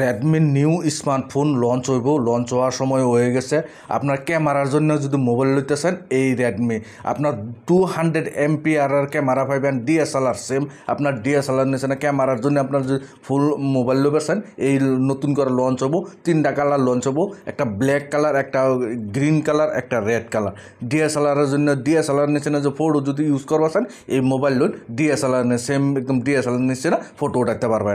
Redmi new smartphone launch হইব launch হওয়ার সময় হয়ে গেছে আপনার ক্যামেরার জন্য যদি মোবাইল লইতেছেন এই রেডমি আপনার টু হান্ড্রেড আর ক্যামেরা পাইবেন ডিএসএলআর সেম আপনার ডিএসএলআর নিয়েছেন ক্যামেরার জন্য আপনার যদি ফুল মোবাইল লোবেছেন এই নতুন করে লঞ্চ হবো তিনটা কালার লঞ্চ হবো একটা ব্ল্যাক কালার একটা গ্রিন কালার একটা রেড কালার ডিএসএলআরের জন্য ডিএসএলআর নিচে যে ফটো যদি ইউজ করবেন এই মোবাইল লোন ডিএসএলআর সেম একদম ডিএসএলআর না ফটো উঠাতে পারবেন